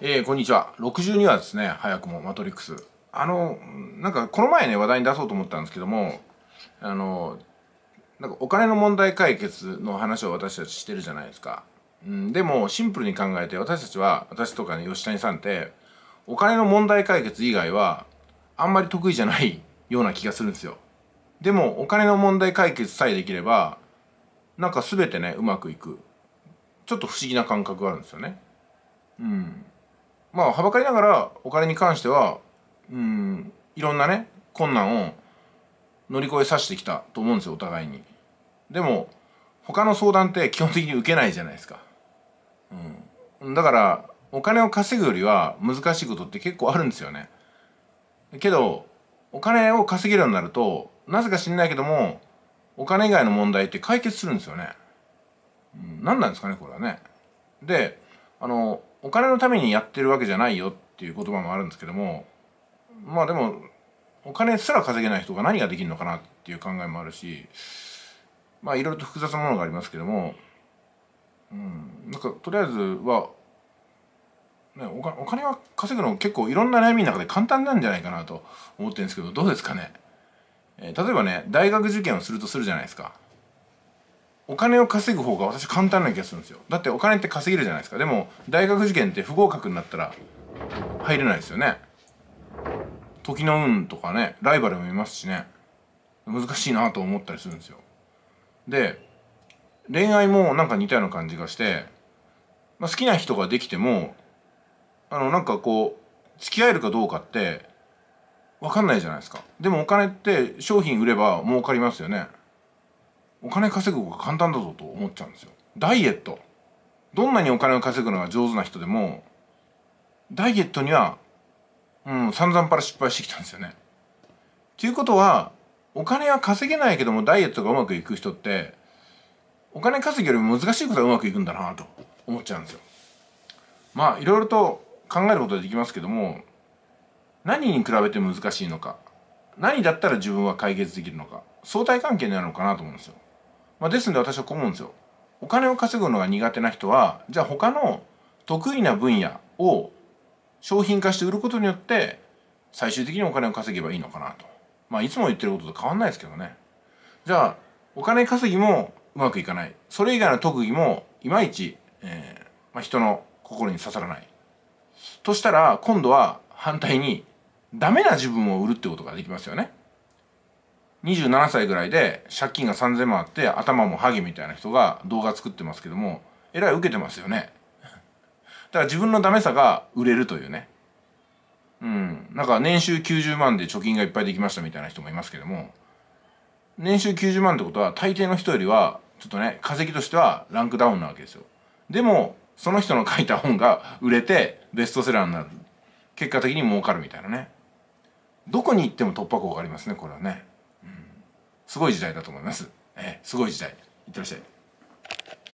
えー、こんにちは。62話ですね。早くも、マトリックス。あの、なんか、この前ね、話題に出そうと思ったんですけども、あの、なんか、お金の問題解決の話を私たちしてるじゃないですか。うん、でも、シンプルに考えて、私たちは、私とかね、吉谷さんって、お金の問題解決以外は、あんまり得意じゃない ような気がするんですよ。でも、お金の問題解決さえできれば、なんか全てね、うまくいく。ちょっと不思議な感覚があるんですよね。うん。まあはばかりながらお金に関してはうんいろんなね困難を乗り越えさせてきたと思うんですよお互いに。でも他の相談って基本的に受けないじゃないですか。うん、だからお金を稼ぐよりは難しいことって結構あるんですよね。けどお金を稼げるようになるとなぜか知んないけどもお金以外の問題って解決するんですよね。うん、何なんですかねこれはね。であのお金のためにやってるわけじゃないよっていう言葉もあるんですけどもまあでもお金すら稼げない人が何ができるのかなっていう考えもあるしまあいろいろと複雑なものがありますけども、うん、なんかとりあえずは、ね、おお金は稼ぐの結構いろんな悩みの中で簡単なんじゃないかなと思ってるんですけどどうですかね、えー、例えばね大学受験をするとするじゃないですか。お金を稼ぐ方が私簡単な気がするんですよだってお金って稼げるじゃないですかでも大学受験って不合格になったら入れないですよね時の運とかねライバルもいますしね難しいなと思ったりするんですよで恋愛もなんか似たような感じがして、まあ、好きな人ができてもあのなんかこう付き合えるかどうかって分かんないじゃないですかでもお金って商品売れば儲かりますよねお金稼ぐ方が簡単だぞと思っちゃうんですよダイエットどんなにお金を稼ぐのが上手な人でもダイエットにはうん散々から失敗してきたんですよねということはお金は稼げないけどもダイエットがうまくいく人ってお金稼ぎよりも難しいことはうまくいくんだなと思っちゃうんですよまあいろいろと考えることはできますけども何に比べて難しいのか何だったら自分は解決できるのか相対関係になるのかなと思うんですよまあ、ですので私はこう思うんですよ。お金を稼ぐのが苦手な人はじゃあ他の得意な分野を商品化して売ることによって最終的にお金を稼げばいいのかなと。まあいつも言ってることと変わんないですけどね。じゃあお金稼ぎもうまくいかない。それ以外の特技もいまいち、えーまあ、人の心に刺さらない。としたら今度は反対にダメな自分を売るってことができますよね。27歳ぐらいで借金が3,000万あって頭もハゲみたいな人が動画作ってますけどもえらい受けてますよねだから自分のダメさが売れるというねうんなんか年収90万で貯金がいっぱいできましたみたいな人もいますけども年収90万ってことは大抵の人よりはちょっとね化石としてはランクダウンなわけですよでもその人の書いた本が売れてベストセラーになる結果的に儲かるみたいなねどこに行っても突破口がありますねこれはねすごい時代だと思います。えー、すごい時代。いってらっしゃい。